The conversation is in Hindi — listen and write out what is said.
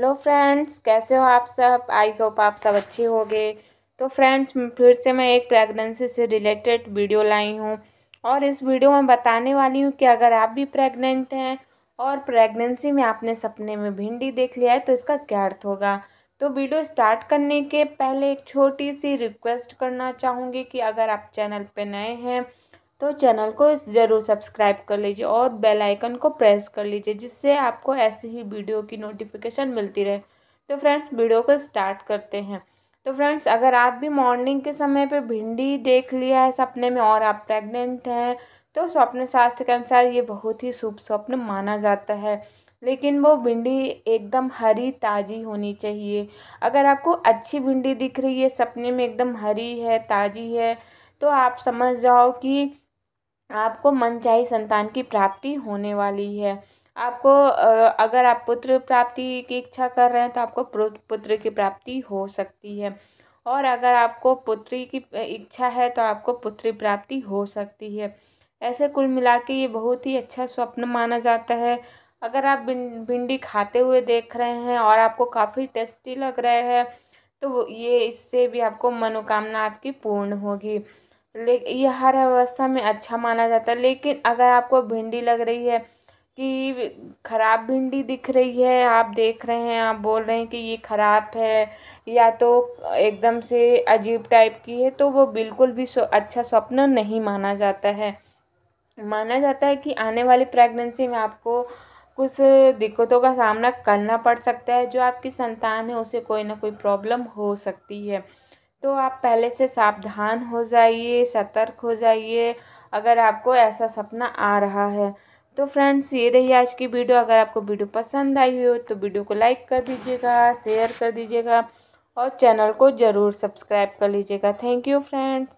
हेलो फ्रेंड्स कैसे हो आप सब आई होप आप सब अच्छे होगे तो फ्रेंड्स फिर से मैं एक प्रेगनेंसी से रिलेटेड वीडियो लाई हूँ और इस वीडियो में बताने वाली हूँ कि अगर आप भी प्रेग्नेंट हैं और प्रेगनेंसी में आपने सपने में भिंडी देख लिया है तो इसका क्या अर्थ होगा तो वीडियो स्टार्ट करने के पहले एक छोटी सी रिक्वेस्ट करना चाहूँगी कि अगर आप चैनल पर नए हैं तो चैनल को ज़रूर सब्सक्राइब कर लीजिए और बेल आइकन को प्रेस कर लीजिए जिससे आपको ऐसी ही वीडियो की नोटिफिकेशन मिलती रहे तो फ्रेंड्स वीडियो को स्टार्ट करते हैं तो फ्रेंड्स अगर आप भी मॉर्निंग के समय पे भिंडी देख लिया है सपने में और आप प्रेग्नेंट हैं तो स्वप्न शास्त्र के अनुसार ये बहुत ही शुभ स्वप्न माना जाता है लेकिन वो भिंडी एकदम हरी ताज़ी होनी चाहिए अगर आपको अच्छी भिंडी दिख रही है सपने में एकदम हरी है ताज़ी है तो आप समझ जाओ कि आपको मनचाही संतान की प्राप्ति होने वाली है आपको अगर आप पुत्र प्राप्ति की इच्छा कर रहे हैं तो आपको पुत्र की प्राप्ति हो सकती है और अगर आपको पुत्री की इच्छा है तो आपको पुत्री प्राप्ति हो सकती है ऐसे कुल मिला के ये बहुत ही अच्छा स्वप्न माना जाता है अगर आप भिंडी खाते हुए देख रहे हैं और आपको काफ़ी टेस्टी लग रहा है तो ये इससे भी आपको मनोकामना आपकी पूर्ण होगी ले यह हर अवस्था में अच्छा माना जाता है लेकिन अगर आपको भिंडी लग रही है कि ख़राब भिंडी दिख रही है आप देख रहे हैं आप बोल रहे हैं कि ये ख़राब है या तो एकदम से अजीब टाइप की है तो वो बिल्कुल भी अच्छा स्वप्न नहीं माना जाता है माना जाता है कि आने वाली प्रेगनेंसी में आपको कुछ दिक्कतों का सामना करना पड़ सकता है जो आपकी संतान है उसे कोई ना कोई प्रॉब्लम हो सकती है तो आप पहले से सावधान हो जाइए सतर्क हो जाइए अगर आपको ऐसा सपना आ रहा है तो फ्रेंड्स ये रही आज की वीडियो अगर आपको वीडियो पसंद आई हो तो वीडियो को लाइक कर दीजिएगा शेयर कर दीजिएगा और चैनल को ज़रूर सब्सक्राइब कर लीजिएगा थैंक यू फ्रेंड्स